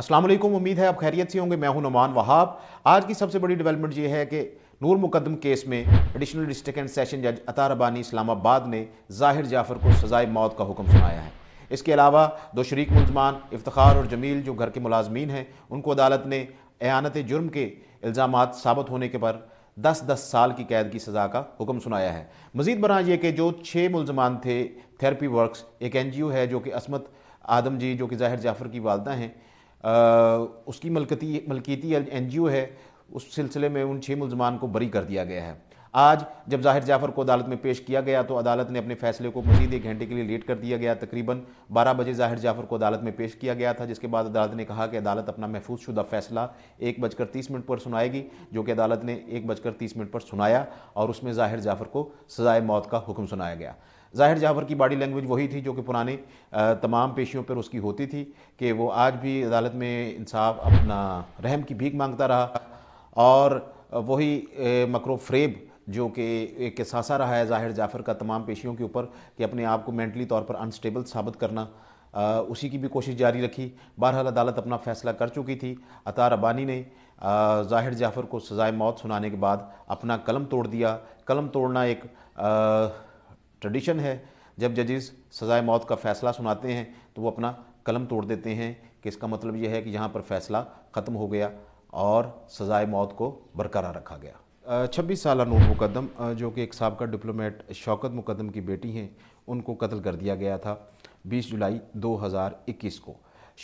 अस्सलाम वालेकुम उम्मीद है आप खैरियत से होंगे मैं हूं नुमान वहाब आज की सबसे बड़ी डेवलपमेंट ये है कि नूर मुकदम केस में एडिशनल डिस्ट्रिक्ट एंड सेशन जज अता रबानी इस्लामाबाद ने जाहिर जाफर को सजाए मौत का हुक्म सुनाया है इसके अलावा दो शरीक मुलजमान इफ्तार और जमील जो घर के मुलाजमीन हैं उनको अदालत ने एहानत जुर्म के इल्ज़ाम साबित होने के पर दस दस साल की कैद की सज़ा का हुक्म सुनाया है मजीद बना ये कि जो छः मुलजमान थे थेरेपी वर्क्स एक एन जी ओ है जो कि असमत आदम जी जो कि जाहिर जाफर की वालदा हैं उसकी मलकती मलकीती एन जी ओ है उस सिलसिले में उन छः मुलजमान को बरी कर दिया गया है आज जब जाहिर जाफर को अदालत में पेश किया गया तो अदालत ने अपने फैसले को मजीद एक घंटे के लिए लेट कर दिया गया तकरीबन 12 बजे जाहिर जाफर को अदालत में पेश किया गया था जिसके बाद अदालत ने कहा कि अदालत अपना महफूज शुदा फैसला एक बजकर तीस मिनट पर सुनाएगी जो कि अदालत ने एक बजकर तीस मिनट पर सुनाया और उसमें जाहिर जाफर को सजाए मौत का हुक्म सुनाया गया जाहिर जावर की बॉडी लैंग्वेज वही थी जो कि पुराने तमाम पेशियों पर उसकी होती थी कि वो आज भी अदालत में इंसाफ अपना रहम की भीख मांगता रहा और वही मकर फ्रेब जो कि एक सासा रहा है जाहिर जाफर का तमाम पेशियों के ऊपर कि अपने आप को मेंटली तौर पर अनस्टेबल साबित करना आ, उसी की भी कोशिश जारी रखी बहरहाल अदालत अपना फैसला कर चुकी थी अतार अबानी ने जाहिर जाफर को सजाए मौत सुनाने के बाद अपना कलम तोड़ दिया कलम तोड़ना एक आ, ट्रेडिशन है जब जजेस सज़ाए मौत का फ़ैसला सुनाते हैं तो वो अपना कलम तोड़ देते हैं कि इसका मतलब यह है कि यहाँ पर फ़ैसला ख़त्म हो गया और सज़ाए मौत को बरकरार रखा गया छब्बीस साल नूर मुकदम जो कि एक सबका डिप्लोमेट शौकत मुकदम की बेटी हैं उनको कत्ल कर दिया गया था 20 जुलाई 2021 को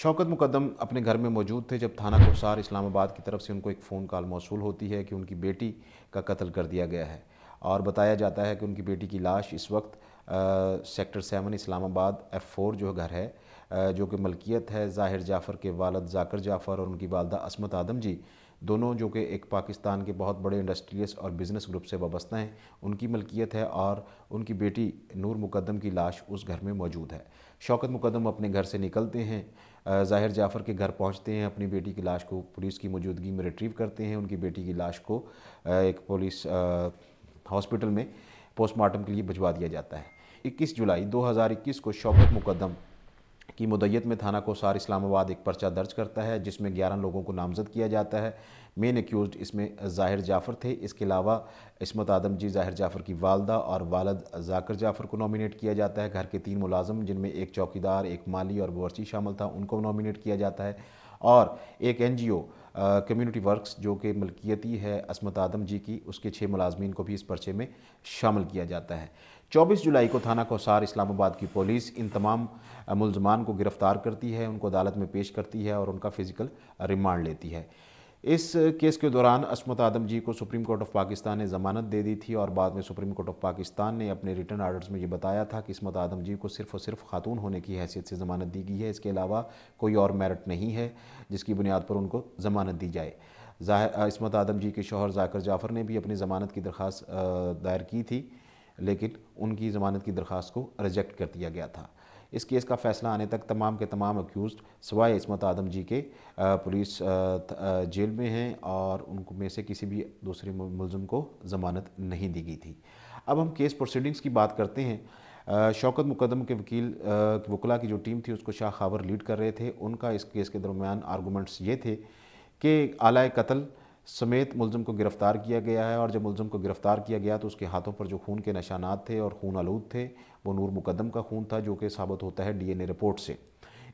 शौकत मुकदम अपने घर में मौजूद थे जब थाना कोसार इस्लामाबाद की तरफ से उनको एक फ़ोन कॉल मौसू होती है कि उनकी बेटी का कत्ल कर दिया गया है और बताया जाता है कि उनकी बेटी की लाश इस वक्त sector seven Islamabad F four जो घर है जो कि मलकियत है जाहिर जाफ़र के वालद जाकर जाफ़र और उनकी वालदा असमत आदम जी दोनों जो कि एक पाकिस्तान के बहुत बड़े इंडस्ट्रियस और बिज़नेस ग्रुप से वाबस्ता हैं उनकी मलकियत है और उनकी बेटी नूर मुकदम की लाश उस घर में मौजूद है शौकत मुकदम अपने घर से निकलते हैं ज़ाहिर जाफ़र के घर पहुंचते हैं अपनी बेटी की लाश को पुलिस की मौजूदगी में रिट्रीव करते हैं उनकी बेटी की लाश को एक पुलिस हॉस्पिटल में पोस्टमार्टम के लिए भिजवा दिया जाता है 21 जुलाई 2021 को शौकत मुकदम की मुदयत में थाना कोसार इस्लामाबाद एक पर्चा दर्ज करता है जिसमें 11 लोगों को नामजद किया जाता है मेन एक्यूज इसमें जाहिर जाफ़र थे इसके अलावा इसमत आदम जी जाहिर जाफ़र की वालदा और वालद जाकर जाफ़र को नॉमिनेट किया जाता है घर के तीन मुलाजम जिनमें एक चौकीदार एक माली और बवर्ची शामिल था उनको नॉमिनेट किया जाता है और एक N G O community works जो कि मलकियती है असमत आदम जी की उसके छः मुलाजमीन को भी इस पर्चे में शामिल किया जाता है 24 जुलाई को थाना कोसार इस्लामाबाद की पुलिस इन तमाम मुलजमान को गिरफ़्तार करती है उनको अदालत में पेश करती है और उनका फ़िज़िकल रिमांड लेती है इस केस के दौरान असमत आदम जी को सुप्रीम कोर्ट ऑफ पाकिस्तान ने ज़मानत दे दी थी और बाद में सुप्रीम कोर्ट ऑफ पाकिस्तान ने अपने रिटर्न आर्डर्स में ये बताया था कि इसमत आदम जी को सिर्फ और सिर्फ खातून होने की हैसियत से ज़मानत दी गई है इसके अलावा कोई और मेरिट नहीं है जिसकी बुनियाद पर उनको ज़मानत दी जाए इसमत आदम जी के शोहर जाकर जाफ़र ने भी अपनी ज़मानत की दरख्वास्त दायर की थी लेकिन उनकी ज़मानत की दरख्वास्त को रिजेक्ट कर दिया गया था इस केस का फैसला आने तक तमाम के तमाम अक्यूज़ सवाए इसमत आदम जी के पुलिस जेल में हैं और उनको में से किसी भी दूसरे मुलम को ज़मानत नहीं दी गई थी अब हम केस प्रोसीडिंग्स की बात करते हैं शौकत मुकदम के वकील वकला की जो टीम थी उसको शाह खावर लीड कर रहे थे उनका इस केस के दरमियान आर्गूमेंट्स ये थे कि आलाय कत्ल समेत मुलम को गिरफ़्तार किया गया है और जब मुलम को गिरफ़्तार किया गया तो उसके हाथों पर जो खून के निशानात थे और खून आलूद थे वो नूर मुकदम का खून था जो कि साबित होता है डीएनए रिपोर्ट से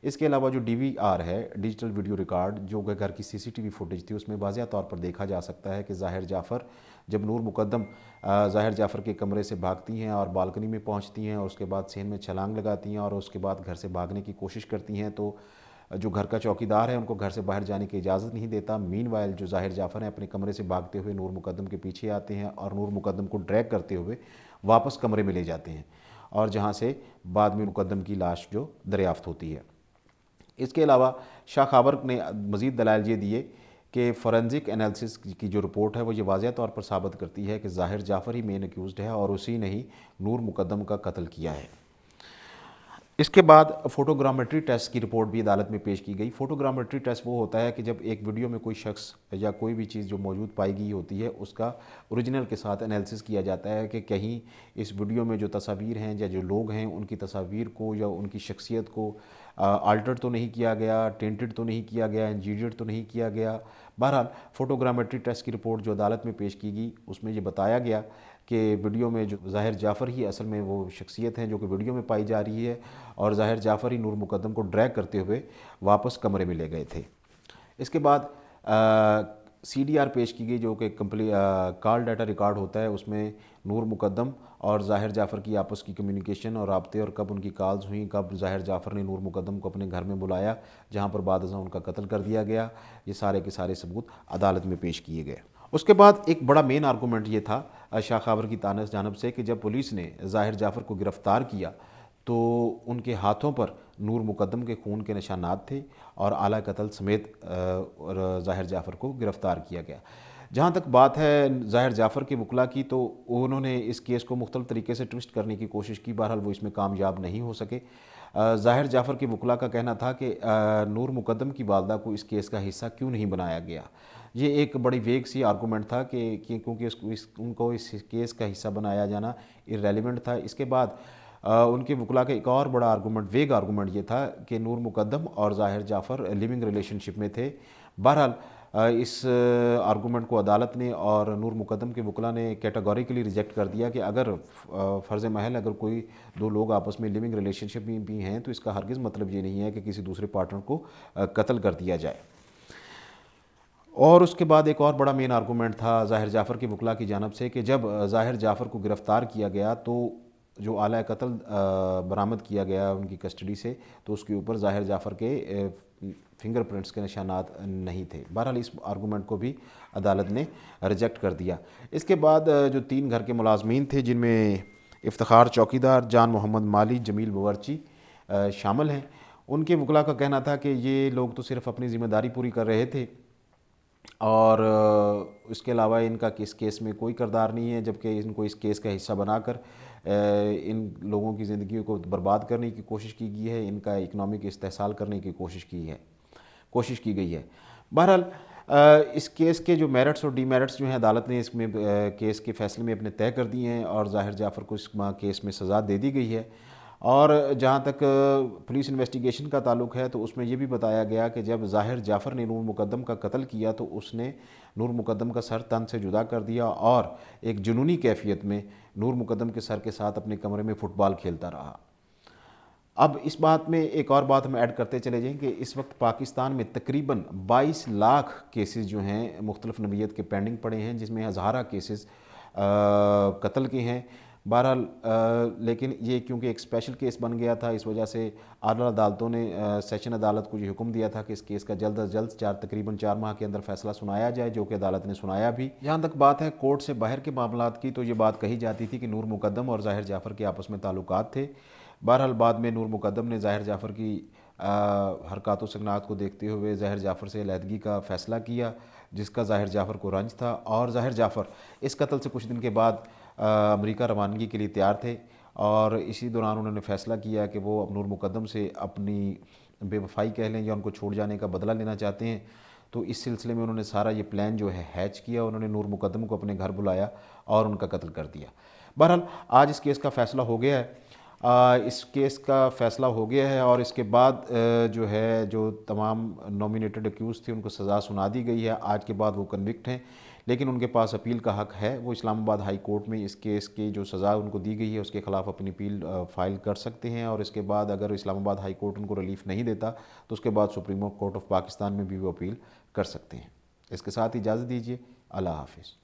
इसके अलावा जो डीवीआर है डिजिटल वीडियो रिकॉर्ड जो कि घर की सीसीटीवी फुटेज थी उसमें वाजिया तौर पर देखा जा सकता है कि जाहिर जाफ़र जब नूर मुकदम जाहिर जाफ़र के कमरे से भागती हैं और बालकनी में पहुंचती हैं और उसके बाद सेहन में छलांग लगाती हैं और उसके बाद घर से भागने की कोशिश करती हैं तो जो घर का चौकीदार है उनको घर से बाहर जाने की इजाज़त नहीं देता मीन जो जाहिर जाफ़र हैं अपने कमरे से भागते हुए नूर मुकदम के पीछे आते हैं और नूर मुकदम को ड्रैग करते हुए वापस कमरे में ले जाते हैं और जहाँ से बाद में मुकदम की लाश जो दरियाफ्त होती है इसके अलावा शाह खाबर ने मज़ीद दलाल ये दिए कि फॉरेंसिक एनालिसिस की जो रिपोर्ट है वो ये वाजह तौर पर साबित करती है कि जाहिर जाफ़र ही मेन एक्यूज़ है और उसी ने ही नूर मुकदम का कत्ल किया है इसके बाद फोटोग्रामेट्री टेस्ट की रिपोर्ट भी अदालत में पेश की गई फोटोग्रामेट्री टेस्ट वो होता है कि जब एक वीडियो में कोई शख्स या कोई भी चीज़ जो मौजूद पाई गई होती है उसका ओरिजिनल के साथ एनालिसिस किया जाता है कि कहीं इस वीडियो में जो तस्वीर हैं या जो लोग हैं उनकी तस्वीर को या उनकी शख्सियत को आल्टर तो नहीं किया गया टेंटेड तो नहीं किया गया इंजीडियड तो नहीं किया गया बहरहाल फोटोग्रामेट्री टेस्ट की रिपोर्ट जो अदालत में पेश की गई उसमें ये बताया गया कि वीडियो में जो ज़ाहिर जाफ़र ही असल में वो शख्सियत हैं जो कि वीडियो में पाई जा रही है और ज़ाहिर जाफ़र ही नूर मुकदम को ड्रैग करते हुए वापस कमरे में ले गए थे इसके बाद सी डी आर पेश की गई जो कि कम्प्ली कॉल डाटा रिकॉर्ड होता है उसमें नूर मुकदम और ज़ाहिर जाफ़र की आपस की कम्युनिकेशन और रबते और कब उनकी कॉल्स हुई कब ज़ाहिर जाफ़र ने नूर मुकदम को अपने घर में बुलाया जहाँ पर बाद उनका कत्ल कर दिया गया ये सारे के सारे सबूत अदालत में पेश किए गए उसके बाद एक बड़ा मेन आर्गूमेंट ये था शाह खबर की तानस जानब से कि जब पुलिस ने जाहिर जाफ़र को गिरफ़्तार किया तो उनके हाथों पर नूर मुकदम के खून के निशानात थे और आला कतल समेत जाहिर जाफ़र को गिरफ़्तार किया गया जहाँ तक बात है जाहिर जाफ़र के वकला की तो उन्होंने इस केस को मुख्तल तरीके से ट्विस्ट करने की कोशिश की बहरहाल वो इसमें कामयाब नहीं हो सके जाहिर जाफ़र के वकला का कहना था कि नूर मुकदम की वालदा को इस केस का हिस्सा क्यों नहीं बनाया गया ये एक बड़ी वेग सी आर्गूमेंट था कि, क्योंकि इस, उनको इस केस का हिस्सा बनाया जाना इरेलीवेंट था इसके बाद आ, उनके वकला का एक और बड़ा आर्गूमेंट वेग आर्गूमेंट ये था कि नूर मुकदम और जाहिर जाफ़र लिविंग रिलेशनशिप में थे बहरहाल इस आर्गूमेंट को अदालत ने और नूर मुकदम के वकला ने कैटागोरिकली रिजेक्ट कर दिया कि अगर फ़र्ज़ महल अगर कोई दो लोग आपस में लिविंग रिलेशनशिप में भी हैं तो इसका हरगिज़ मतलब ये नहीं है कि किसी दूसरे पार्टनर को कत्ल कर दिया जाए और उसके बाद एक और बड़ा मेन आर्गूमेंट था जाहिर जाफ़र की वकला की जानब से कि जब जाहिर जाफ़र को गिरफ़्तार किया गया तो जो आला कत्ल बरामद किया गया उनकी कस्टडी से तो उसके ऊपर जाहिर जाफ़र के फिंगरप्रिंट्स के निशानात नहीं थे बहरहाल इस आर्गूमेंट को भी अदालत ने रिजेक्ट कर दिया इसके बाद जो तीन घर के मुलाजमीन थे जिनमें इफ्तार चौकीदार जान मोहम्मद माली जमील बवरची शामिल हैं उनके वकला का कहना था कि ये लोग तो सिर्फ़ अपनी ज़िम्मेदारी पूरी कर रहे थे और इसके अलावा इनका किस केस में कोई करदार नहीं है जबकि इनको इस केस का हिस्सा बनाकर इन लोगों की ज़िंदगी को बर्बाद करने की कोशिश की गई है इनका इकनॉमिक इस्तेसाल करने की कोशिश की है कोशिश की गई है बहरहाल इस केस के जो मेरिट्स और डीमेरिट्स जो हैं अदालत ने इसमें केस के फैसले में अपने तय कर दिए हैं और जाहिर जाफर को इस केस में सज़ा दे दी गई है और जहाँ तक पुलिस इन्वेस्टिगेशन का ताल्लुक है तो उसमें यह भी बताया गया कि जब जाहिर जाफ़र ने नूर मुकदम का कत्ल किया तो उसने नूर मुकदम का सर तन से जुदा कर दिया और एक जुनूनी कैफियत में नूर मुकदम के सर के साथ अपने कमरे में फ़ुटबॉल खेलता रहा अब इस बात में एक और बात हम ऐड करते चले जाएँ कि इस वक्त पाकिस्तान में तकरीबन 22 लाख केसेस जो हैं मुख्तलफ नबीयत के पेंडिंग पड़े हैं जिसमें हज़ारा केसेस कत्ल के हैं बहरहाल लेकिन ये क्योंकि एक स्पेशल केस बन गया था इस वजह से आला अदालतों ने सेशन अदालत को ये हुक्म दिया था कि इस केस का जल्द अज जल्द चार तकरीबन चार माह के अंदर फैसला सुनाया जाए जो कि अदालत ने सुनाया भी यहाँ तक बात है कोर्ट से बाहर के मामला की तो ये बात कही जाती थी कि नूर मुकदम और जाहिर जाफ़र के आपस में ताल्लुक थे बहरहाल बाद में नूर मुकदम ने जाहिर जाफ़र की हरकत सगनात को देखते हुए जाहिर जाफ़र से अलहदगी का फ़ैसला किया जिसका जाहिर जाफ़र को रंज था और जाहिर जाफ़र इस कत्ल से कुछ दिन के बाद अमेरिका रवानगी के लिए तैयार थे और इसी दौरान उन्होंने फैसला किया कि वो अब नूर मुकदम से अपनी बेवफाई कह लें या उनको छोड़ जाने का बदला लेना चाहते हैं तो इस सिलसिले में उन्होंने सारा ये प्लान जो है हैच किया उन्होंने नूर मुकदम को अपने घर बुलाया और उनका कत्ल कर दिया बहरहाल आज इस केस का फैसला हो गया है इस केस का फैसला हो गया है और इसके बाद जो है जो तमाम नॉमिनेटेड एक्यूज़ थे उनको सज़ा सुना दी गई है आज के बाद वो कन्विक्ट हैं लेकिन उनके पास अपील का हक है वो इस्लामाबाद हाई कोर्ट में इस केस की जो सज़ा उनको दी गई है उसके ख़िलाफ़ अपनी अपील फाइल कर सकते हैं और इसके बाद अगर इस्लामाबाद हाई कोर्ट उनको रिलीफ नहीं देता तो उसके बाद सुप्रीम कोर्ट ऑफ पाकिस्तान में भी वो अपील कर सकते हैं इसके साथ इजाज़त दीजिए अल्लाह हाफिज़